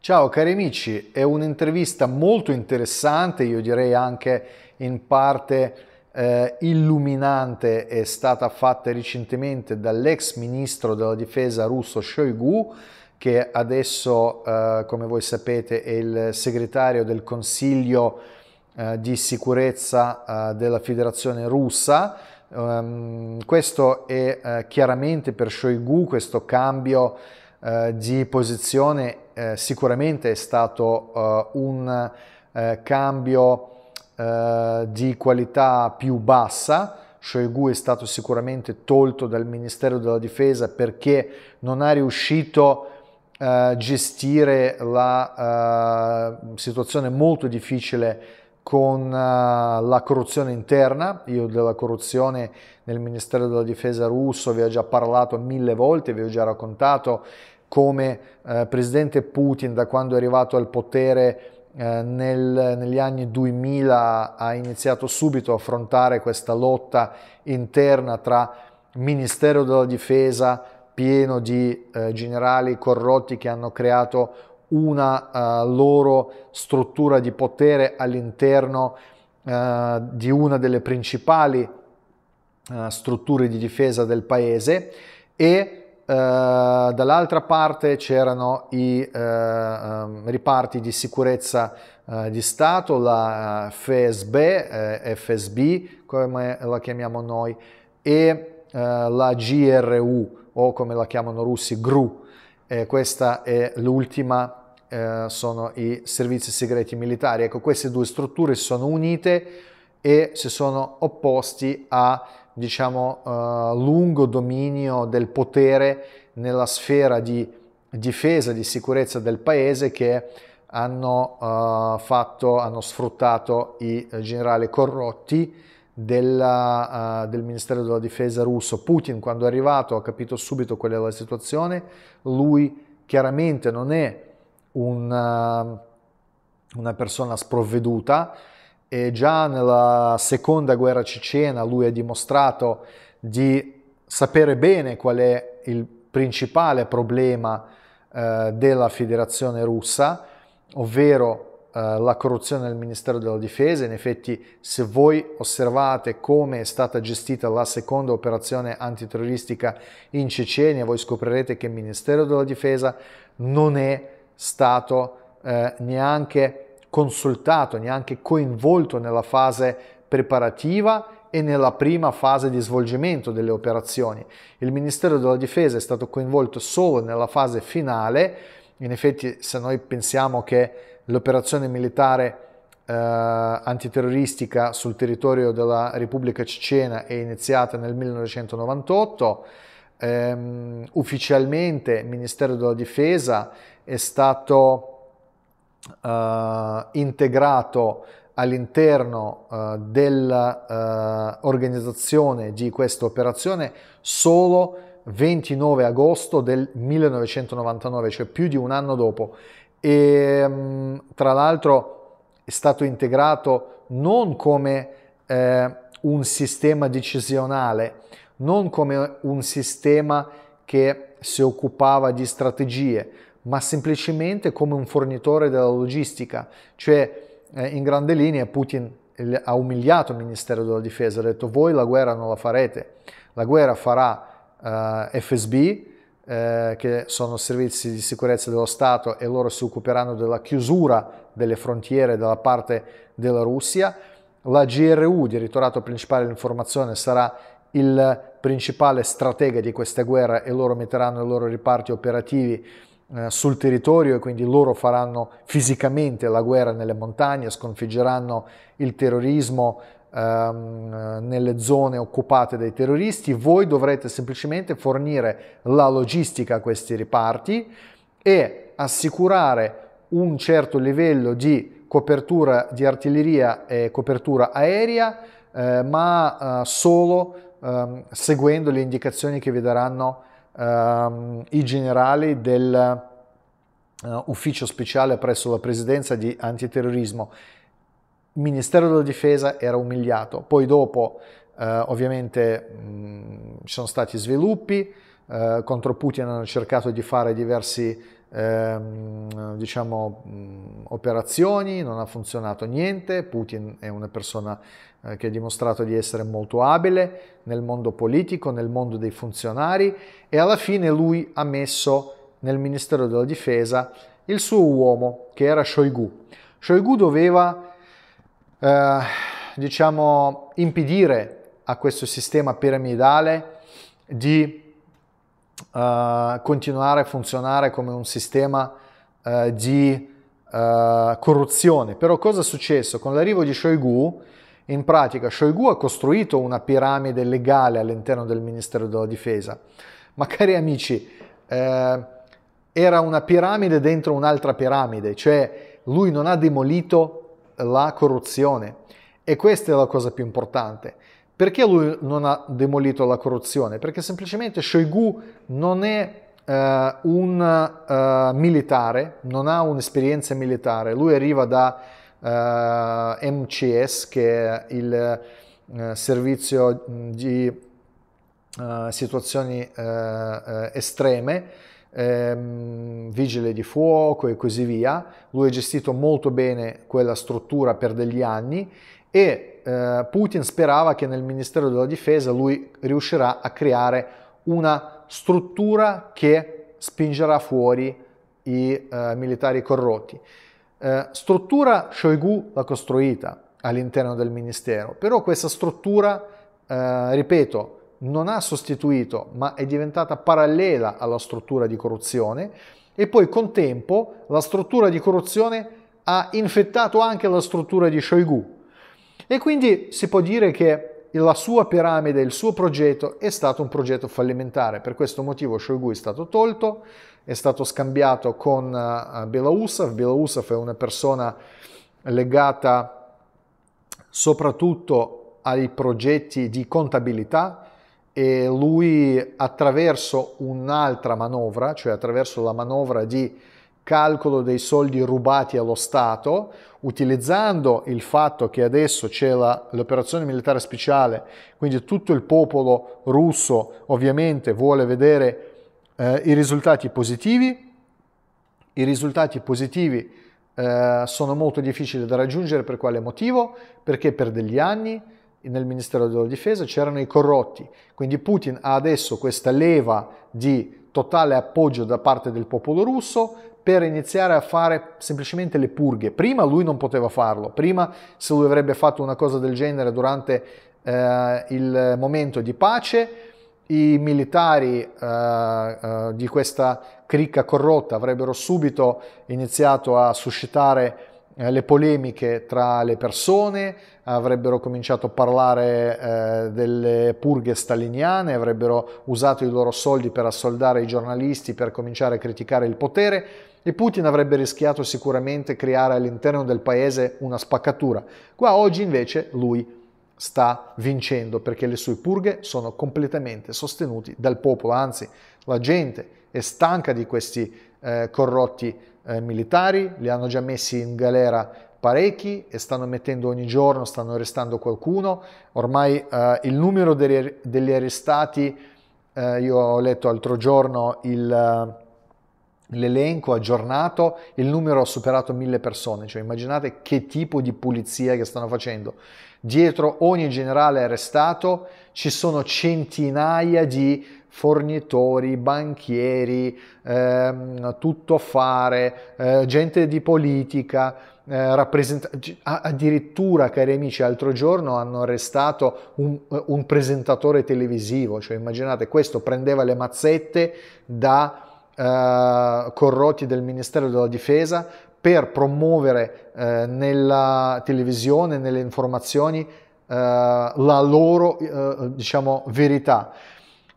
Ciao cari amici, è un'intervista molto interessante, io direi anche in parte eh, illuminante, è stata fatta recentemente dall'ex ministro della difesa russo Shoigu, che adesso, eh, come voi sapete, è il segretario del Consiglio eh, di sicurezza eh, della Federazione russa. Um, questo è eh, chiaramente per Shoigu questo cambio eh, di posizione eh, sicuramente è stato eh, un eh, cambio eh, di qualità più bassa, Shoigu è stato sicuramente tolto dal Ministero della Difesa perché non ha riuscito a eh, gestire la uh, situazione molto difficile con uh, la corruzione interna. Io della corruzione nel Ministero della Difesa russo vi ho già parlato mille volte, vi ho già raccontato come eh, presidente Putin da quando è arrivato al potere eh, nel, negli anni 2000 ha iniziato subito a affrontare questa lotta interna tra Ministero della Difesa pieno di eh, generali corrotti che hanno creato una eh, loro struttura di potere all'interno eh, di una delle principali eh, strutture di difesa del paese e eh, dall'altra parte c'erano i eh, ehm, riparti di sicurezza eh, di Stato, la FSB, FSB come la chiamiamo noi, e la GRU o come la chiamano russi GRU. E questa è l'ultima eh, sono i servizi segreti militari. Ecco, queste due strutture sono unite e si sono opposti a diciamo, eh, lungo dominio del potere nella sfera di difesa, di sicurezza del paese che hanno, eh, fatto, hanno sfruttato i generali corrotti della, uh, del Ministero della Difesa russo. Putin quando è arrivato ha capito subito qual è la situazione, lui chiaramente non è un, uh, una persona sprovveduta, e già nella seconda guerra cecena lui ha dimostrato di sapere bene qual è il principale problema eh, della federazione russa, ovvero eh, la corruzione del Ministero della Difesa. In effetti, se voi osservate come è stata gestita la seconda operazione antiterroristica in Cecenia, voi scoprirete che il Ministero della Difesa non è stato eh, neanche consultato, neanche coinvolto nella fase preparativa e nella prima fase di svolgimento delle operazioni. Il Ministero della Difesa è stato coinvolto solo nella fase finale, in effetti se noi pensiamo che l'operazione militare eh, antiterroristica sul territorio della Repubblica Cecena è iniziata nel 1998, ehm, ufficialmente il Ministero della Difesa è stato eh, integrato all'interno eh, dell'organizzazione eh, di questa operazione solo 29 agosto del 1999, cioè più di un anno dopo. E, mm, tra l'altro è stato integrato non come eh, un sistema decisionale, non come un sistema che si occupava di strategie, ma semplicemente come un fornitore della logistica, cioè eh, in grande linea Putin ha umiliato il Ministero della Difesa, ha detto voi la guerra non la farete, la guerra farà eh, FSB, eh, che sono servizi di sicurezza dello Stato e loro si occuperanno della chiusura delle frontiere dalla parte della Russia, la GRU, Direttorato Principale dell'Informazione, sarà il principale stratega di questa guerra e loro metteranno i loro riparti operativi eh, sul territorio e quindi loro faranno fisicamente la guerra nelle montagne, sconfiggeranno il terrorismo ehm, nelle zone occupate dai terroristi, voi dovrete semplicemente fornire la logistica a questi riparti e assicurare un certo livello di copertura di artiglieria e copertura aerea, eh, ma eh, solo ehm, seguendo le indicazioni che vi daranno ehm, i generali dell'ufficio eh, speciale presso la presidenza di antiterrorismo. Il Ministero della Difesa era umiliato, poi dopo eh, ovviamente mm, ci sono stati sviluppi, eh, contro Putin hanno cercato di fare diversi ehm, diciamo mm, operazioni, non ha funzionato niente, Putin è una persona eh, che ha dimostrato di essere molto abile nel mondo politico, nel mondo dei funzionari e alla fine lui ha messo nel Ministero della Difesa il suo uomo che era Shoigu. Shoigu doveva eh, diciamo impedire a questo sistema piramidale di eh, continuare a funzionare come un sistema eh, di eh, corruzione. Però cosa è successo? Con l'arrivo di Shoigu in pratica Shoigu ha costruito una piramide legale all'interno del Ministero della Difesa, ma cari amici, eh, era una piramide dentro un'altra piramide, cioè lui non ha demolito la corruzione e questa è la cosa più importante. Perché lui non ha demolito la corruzione? Perché semplicemente Shoigu non è eh, un eh, militare, non ha un'esperienza militare, lui arriva da eh, MCS che è il eh, servizio di eh, situazioni eh, eh, estreme, ehm, vigile di fuoco e così via. Lui ha gestito molto bene quella struttura per degli anni e Putin sperava che nel Ministero della Difesa lui riuscirà a creare una struttura che spingerà fuori i uh, militari corrotti. Eh, struttura Shoigu l'ha costruita all'interno del ministero, però questa struttura, eh, ripeto, non ha sostituito, ma è diventata parallela alla struttura di corruzione e poi con tempo la struttura di corruzione ha infettato anche la struttura di Shoigu. E quindi si può dire che la sua piramide, il suo progetto è stato un progetto fallimentare. Per questo motivo Shoigu è stato tolto, è stato scambiato con eh, Belausov. Belausov è una persona legata soprattutto ai progetti di contabilità e lui attraverso un'altra manovra, cioè attraverso la manovra di calcolo dei soldi rubati allo Stato, utilizzando il fatto che adesso c'è l'operazione militare speciale, quindi tutto il popolo russo ovviamente vuole vedere eh, i risultati positivi. I risultati positivi eh, sono molto difficili da raggiungere per quale motivo? Perché per degli anni nel Ministero della Difesa c'erano i corrotti, quindi Putin ha adesso questa leva di totale appoggio da parte del popolo russo per iniziare a fare semplicemente le purghe. Prima lui non poteva farlo, prima se lui avrebbe fatto una cosa del genere durante eh, il momento di pace, i militari eh, eh, di questa cricca corrotta avrebbero subito iniziato a suscitare eh, le polemiche tra le persone, avrebbero cominciato a parlare eh, delle purghe staliniane, avrebbero usato i loro soldi per assoldare i giornalisti, per cominciare a criticare il potere e Putin avrebbe rischiato sicuramente creare all'interno del paese una spaccatura. Qua oggi invece lui sta vincendo perché le sue purghe sono completamente sostenute dal popolo, anzi la gente è stanca di questi eh, corrotti eh, militari, li hanno già messi in galera parecchi e stanno mettendo ogni giorno, stanno arrestando qualcuno, ormai eh, il numero degli, degli arrestati, eh, io ho letto l'altro giorno il l'elenco aggiornato, il numero ha superato mille persone, cioè immaginate che tipo di pulizia che stanno facendo. Dietro ogni generale arrestato ci sono centinaia di fornitori, banchieri, ehm, tuttofare, eh, gente di politica, eh, rappresentanti. Addirittura, cari amici, l'altro giorno hanno arrestato un, eh, un presentatore televisivo, cioè immaginate, questo prendeva le mazzette da eh, corrotti del Ministero della Difesa per promuovere eh, nella televisione, nelle informazioni, eh, la loro eh, diciamo, verità.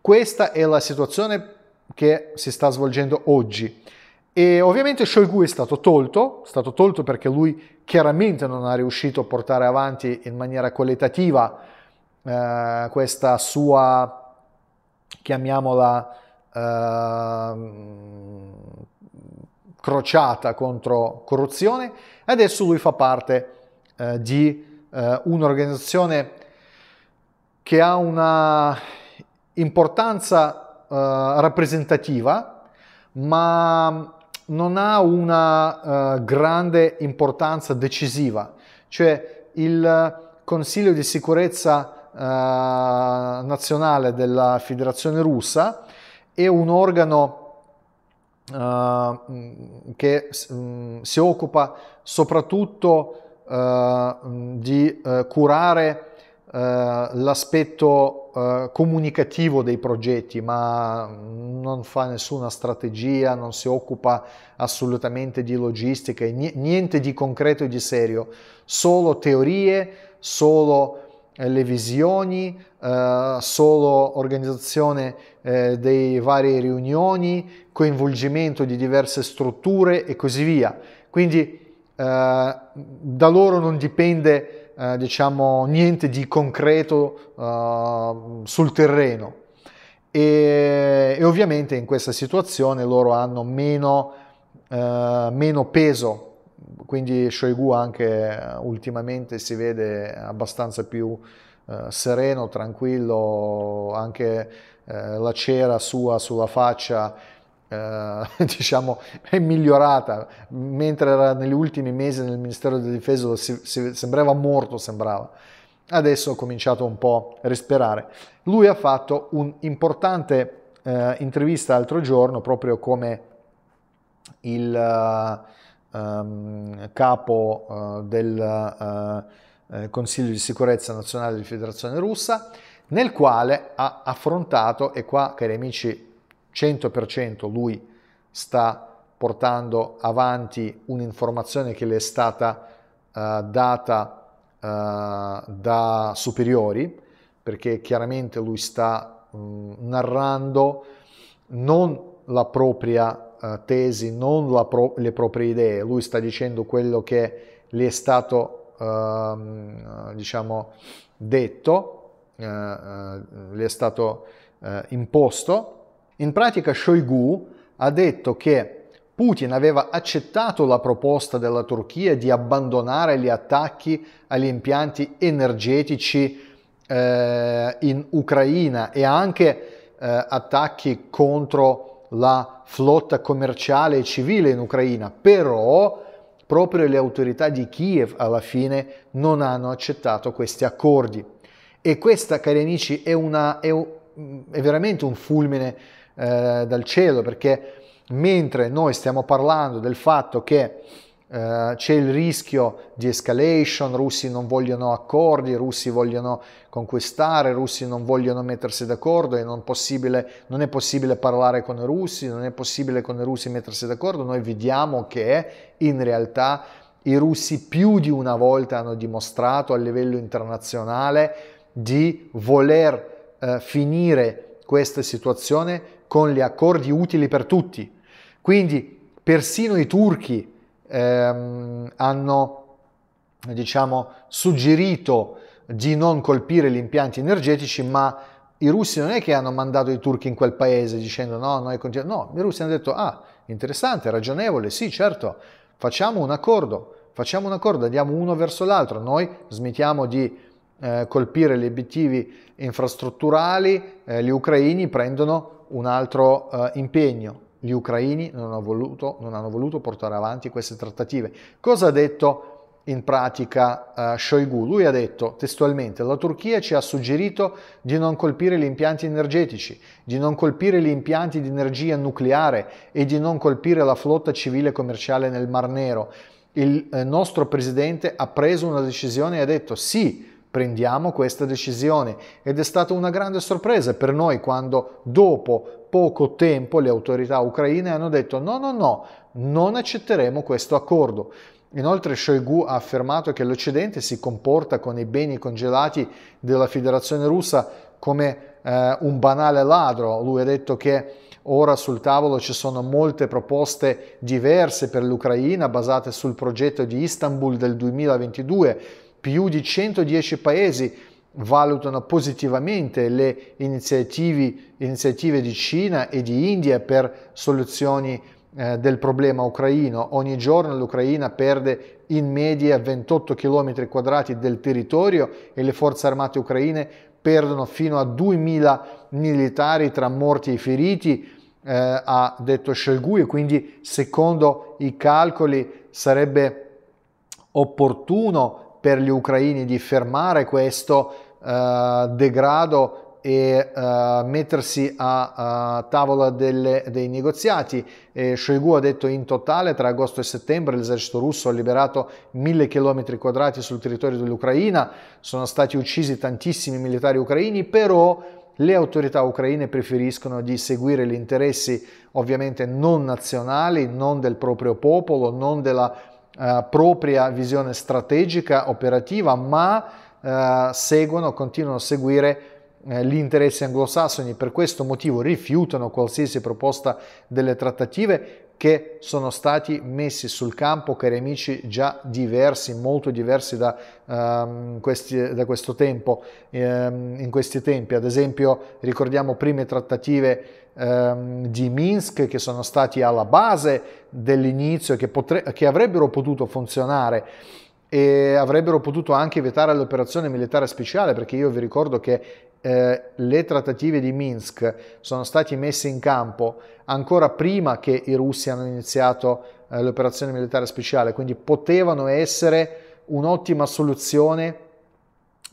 Questa è la situazione che si sta svolgendo oggi. E ovviamente Shoigu è stato tolto, stato tolto perché lui chiaramente non ha riuscito a portare avanti in maniera qualitativa eh, questa sua, chiamiamola, Ehm, crociata contro corruzione e adesso lui fa parte eh, di eh, un'organizzazione che ha una importanza eh, rappresentativa ma non ha una eh, grande importanza decisiva cioè il Consiglio di sicurezza eh, nazionale della Federazione russa è un organo uh, che um, si occupa soprattutto uh, di uh, curare l'aspetto comunicativo dei progetti, ma non fa nessuna strategia, non si occupa assolutamente di logistica, niente di concreto e di serio, solo teorie, solo le visioni, eh, solo organizzazione eh, dei vari riunioni, coinvolgimento di diverse strutture e così via. Quindi eh, da loro non dipende eh, diciamo, niente di concreto sul terreno. E, e, ovviamente in questa situazione loro hanno meno, eh, meno peso, quindi Shoigu anche ultimamente si vede abbastanza più eh, sereno, tranquillo, anche eh, la cera sua sulla faccia eh, diciamo, è migliorata, mentre era negli ultimi mesi nel Ministero della Difesa si, si, sembrava morto, sembrava. Adesso ha cominciato un po' a respirare. Lui ha fatto un'importante eh, intervista l'altro giorno, proprio come il uh, um, capo uh, del... Uh, eh, Consiglio di sicurezza nazionale di Federazione Russa, nel quale ha affrontato, e qua cari amici 100% lui sta portando avanti un'informazione che le è stata eh, data eh, da superiori, perché chiaramente lui sta mh, mm, narrando non la propria eh, tesi, non pro- le proprie idee, lui sta dicendo quello che le è stato eh, diciamo, detto, eh, eh, le è stato eh, imposto. In pratica Shoigu ha detto che Putin aveva accettato la proposta della Turchia di abbandonare gli attacchi agli impianti energetici eh, in Ucraina e anche attacchi contro la flotta commerciale e civile in Ucraina, però proprio le autorità di Kiev alla fine non hanno accettato questi accordi. E questa, cari amici, è, una, è, è veramente un fulmine eh, dal cielo, perché mentre noi stiamo parlando del fatto che eh, c'è il rischio di escalation, russi non vogliono accordi, russi vogliono conquistare, russi non vogliono mettersi d'accordo e non, non, è possibile parlare con i russi, non è possibile con i russi mettersi d'accordo. Noi vediamo che in realtà i russi più di una volta hanno dimostrato a livello internazionale di voler uh, finire questa situazione con gli accordi utili per tutti. Quindi persino i turchi ehm, hanno diciamo, suggerito di non colpire gli impianti energetici, ma i russi non è che hanno mandato i turchi in quel paese dicendo no, noi continuiamo. No, i russi hanno detto ah, interessante, ragionevole, sì, certo, facciamo un accordo, facciamo un accordo, andiamo uno verso l'altro, noi smettiamo di eh, colpire gli obiettivi infrastrutturali, eh, gli ucraini prendono un altro eh, impegno gli ucraini non hanno, voluto, non hanno voluto, portare avanti queste trattative. Cosa ha detto in pratica uh, Shoigu? Lui ha detto testualmente la Turchia ci ha suggerito di non colpire gli impianti energetici, di non colpire gli impianti di energia nucleare e di non colpire la flotta civile commerciale nel Mar Nero. Il eh, nostro presidente ha preso una decisione e ha detto sì, prendiamo questa decisione ed è stata una grande sorpresa per noi quando dopo poco tempo le autorità ucraine hanno detto no no no non accetteremo questo accordo. Inoltre Shoigu ha affermato che l'Occidente si comporta con i beni congelati della Federazione russa come eh, un banale ladro. Lui ha detto che ora sul tavolo ci sono molte proposte diverse per l'Ucraina basate sul progetto di Istanbul del 2022 più di 110 paesi valutano positivamente le iniziative, iniziative di Cina e di India per soluzioni eh, del problema ucraino. Ogni giorno l'Ucraina perde in media 28 km quadrati del territorio e le forze armate ucraine perdono fino a 2.000 militari tra morti e feriti, eh, ha detto Shelgu, e quindi secondo i calcoli sarebbe opportuno per gli ucraini di fermare questo eh, degrado e uh, mettersi a uh, tavola delle, dei negoziati. E Shoigu ha detto in totale tra agosto e settembre l'esercito russo ha liberato mille chilometri quadrati sul territorio dell'Ucraina, sono stati uccisi tantissimi militari ucraini, però le autorità ucraine preferiscono di seguire gli interessi ovviamente non nazionali, non del proprio popolo, non della eh, propria visione strategica, operativa, ma eh, seguono, continuano a seguire eh, gli interessi anglosassoni per questo motivo rifiutano qualsiasi proposta delle trattative che sono stati messi sul campo, cari amici, già diversi, molto diversi da, um, questi, da questo tempo, um, in questi tempi. Ad esempio, ricordiamo prime trattative um, di Minsk che sono stati alla base dell'inizio, che, potre- che avrebbero potuto funzionare e avrebbero potuto anche vietare l'operazione militare speciale perché io vi ricordo che eh, le trattative di Minsk sono state messe in campo ancora prima che i russi hanno iniziato eh, l'operazione militare speciale, quindi potevano essere un'ottima soluzione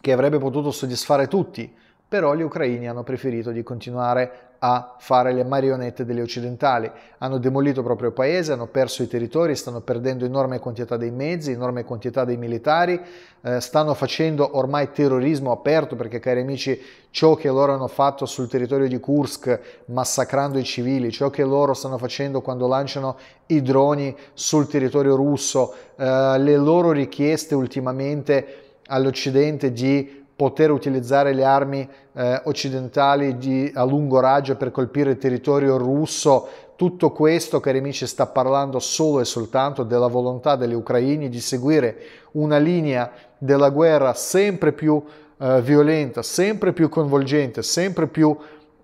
che avrebbe potuto soddisfare tutti, però gli ucraini hanno preferito di continuare a fare le marionette degli occidentali. Hanno demolito il proprio paese, hanno perso i territori, stanno perdendo enorme quantità dei mezzi, enorme quantità dei militari, eh, stanno facendo ormai terrorismo aperto perché, cari amici, ciò che loro hanno fatto sul territorio di Kursk massacrando i civili, ciò che loro stanno facendo quando lanciano i droni sul territorio russo, eh, le loro richieste ultimamente all'Occidente di poter utilizzare le armi eh, occidentali di, a lungo raggio per colpire il territorio russo. Tutto questo, cari amici, sta parlando solo e soltanto della volontà degli ucraini di seguire una linea della guerra sempre più eh, violenta, sempre più coinvolgente, sempre più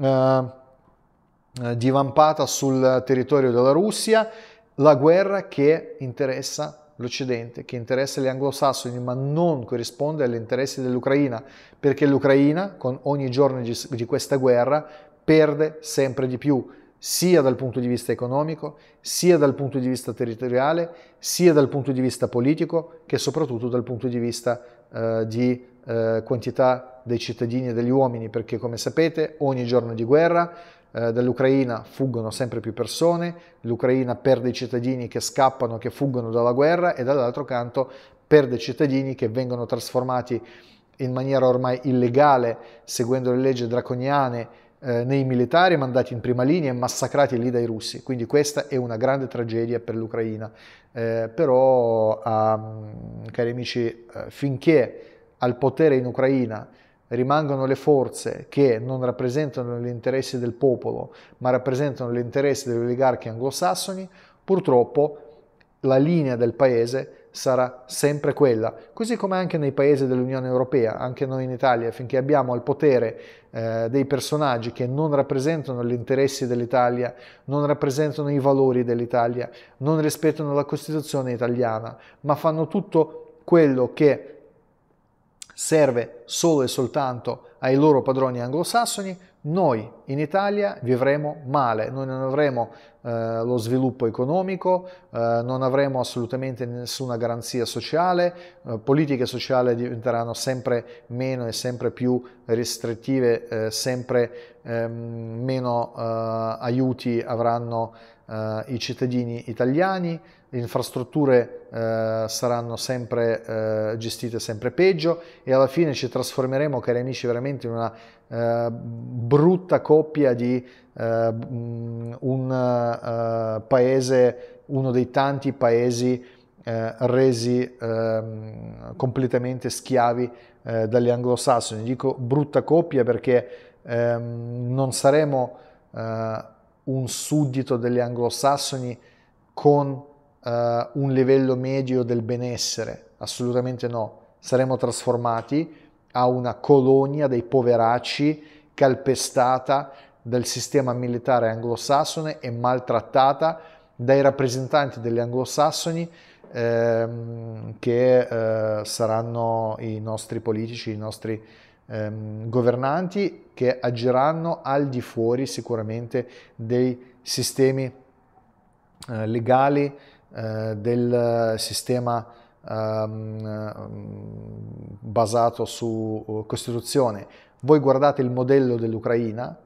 eh, eh divampata sul territorio della Russia, la guerra che interessa l'Occidente, che interessa gli anglosassoni, ma non corrisponde agli interessi dell'Ucraina, perché l'Ucraina, con ogni giorno di questa guerra, perde sempre di più, sia dal punto di vista economico, sia dal punto di vista territoriale, sia dal punto di vista politico, che soprattutto dal punto di vista eh, di eh, quantità dei cittadini e degli uomini, perché come sapete ogni giorno di guerra eh, dall'Ucraina fuggono sempre più persone, l'Ucraina perde i cittadini che scappano, che fuggono dalla guerra e dall'altro canto perde i cittadini che vengono trasformati in maniera ormai illegale, seguendo le leggi draconiane, eh, nei militari mandati in prima linea e massacrati lì dai russi. Quindi questa è una grande tragedia per l'Ucraina. Eh, però, ah, cari amici, eh, finché al potere in Ucraina rimangono le forze che non rappresentano gli interessi del popolo, ma rappresentano gli interessi degli oligarchi anglosassoni, purtroppo la linea del paese sarà sempre quella, così come anche nei paesi dell'Unione Europea, anche noi in Italia, finché abbiamo al potere eh, dei personaggi che non rappresentano gli interessi dell'Italia, non rappresentano i valori dell'Italia, non rispettano la Costituzione italiana, ma fanno tutto quello che serve solo e soltanto ai loro padroni anglosassoni, noi in Italia vivremo male, noi non avremo eh, lo sviluppo economico, eh, non avremo assolutamente nessuna garanzia sociale, eh, politiche sociali diventeranno sempre meno e sempre più restrittive, eh, sempre ehm, meno eh, aiuti avranno eh, i cittadini italiani, le infrastrutture eh, saranno sempre eh, gestite sempre peggio e alla fine ci trasformeremo, cari amici, veramente in una eh, brutta coppia di eh, mm, un paese, uno dei tanti paesi resi ehm, completamente schiavi dagli anglosassoni. Dico brutta coppia perché ehm, non saremo un suddito degli anglosassoni con uh, un livello medio del benessere, assolutamente no. Saremo trasformati a una colonia dei poveracci calpestata dal sistema militare anglosassone e maltrattata dai rappresentanti degli anglosassoni ehm, che eh, saranno i nostri politici, i nostri ehm, governanti che agiranno al di fuori sicuramente dei sistemi eh, legali, eh, del sistema ehm, basato su uh, Costituzione. Voi guardate il modello dell'Ucraina,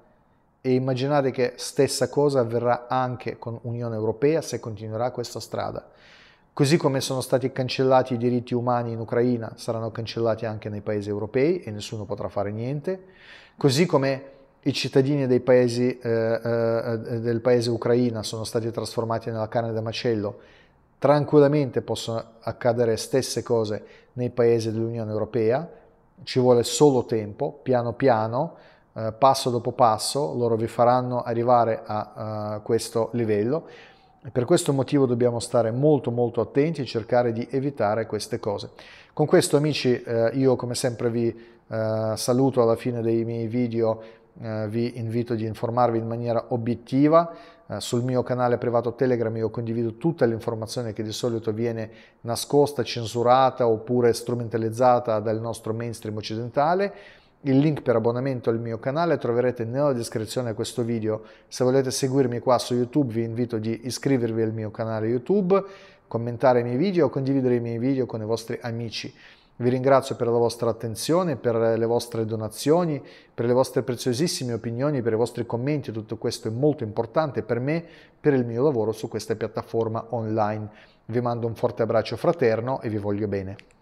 e immaginate che stessa cosa avverrà anche con Unione Europea se continuerà questa strada. Così come sono stati cancellati i diritti umani in Ucraina, saranno cancellati anche nei paesi europei e nessuno potrà fare niente. Così come i cittadini dei paesi, eh, eh, del paese Ucraina sono stati trasformati nella carne da macello, tranquillamente possono accadere stesse cose nei paesi dell'Unione Europea. Ci vuole solo tempo, piano piano, eh, passo dopo passo, loro vi faranno arrivare a, a eh, questo livello e per questo motivo dobbiamo stare molto molto attenti e cercare di evitare queste cose. Con questo amici eh, io come sempre vi eh, saluto alla fine dei miei video, eh, vi invito di informarvi in maniera obiettiva, eh, sul mio canale privato Telegram io condivido tutta l'informazione che di solito viene nascosta, censurata oppure strumentalizzata dal nostro mainstream occidentale il link per abbonamento al mio canale troverete nella descrizione a questo video. Se volete seguirmi qua su YouTube vi invito di iscrivervi al mio canale YouTube, commentare i miei video o condividere i miei video con i vostri amici. Vi ringrazio per la vostra attenzione, per le vostre donazioni, per le vostre preziosissime opinioni, per i vostri commenti, tutto questo è molto importante per me, per il mio lavoro su questa piattaforma online. Vi mando un forte abbraccio fraterno e vi voglio bene.